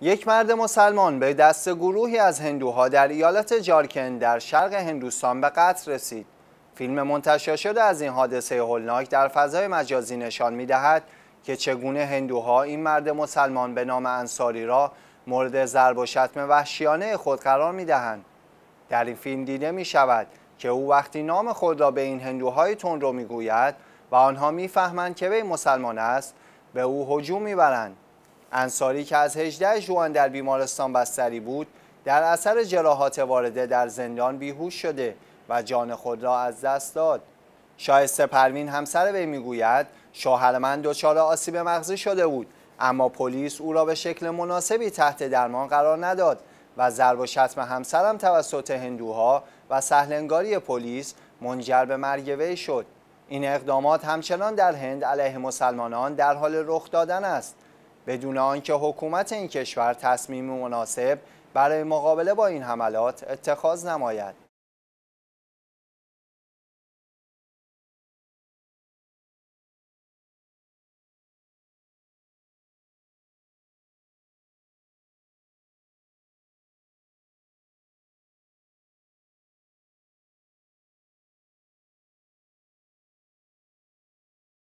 یک مرد مسلمان به دست گروهی از هندوها در ایالت جارکن در شرق هندوستان به قتل رسید. فیلم منتشر شده از این حادثه هولناک در فضای مجازی نشان می دهد که چگونه هندوها این مرد مسلمان به نام انصاری را مورد ضرب و شتم وحشیانه خود قرار می دهند. در این فیلم دیده می شود که او وقتی نام خود را به این هندوهای تون رو می گوید و آنها می فهمند که به مسلمان است به او حجوم می برند. انصاری که از 18 جوان در بیمارستان بستری بود در اثر جراحات وارده در زندان بیهوش شده و جان خود را از دست داد شایسته پروین همسر وی میگوید شوهر من دچار آسیب مغزی شده بود اما پلیس او را به شکل مناسبی تحت درمان قرار نداد و ضرب و شتم همسرم توسط هندوها و سهلنگاری پلیس منجر به مرگ وی شد این اقدامات همچنان در هند علیه مسلمانان در حال رخ دادن است بدون آنکه حکومت این کشور تصمیم مناسب برای مقابله با این حملات اتخاذ نماید